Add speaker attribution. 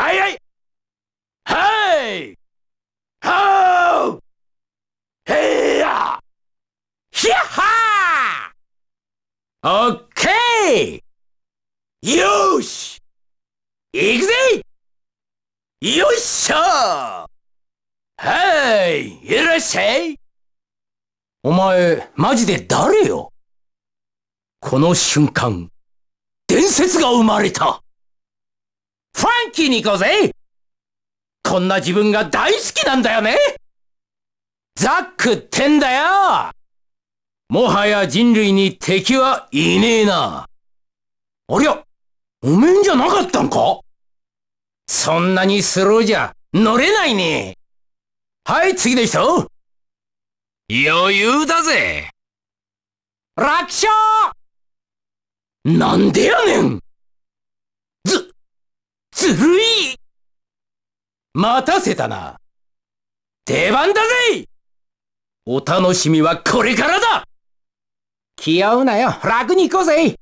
Speaker 1: はいはいはいはーへいやひゃはオッケーよし行くぜよっしゃは
Speaker 2: いいらっしゃいお前、マジで誰よこの瞬間、伝説が生まれたッキーに行こうぜこんな自分が大好きなんだよねザックってんだよもはや人類に敵はいねえな。ありゃ、お面じゃなかったんかそんなにスローじゃ乗れないね。はい、次でし
Speaker 1: た。余裕だぜ。楽勝なんでやねん
Speaker 2: ずるい待たせたな出番だぜお楽しみはこれからだ
Speaker 3: 気合うなよ楽に行こうぜ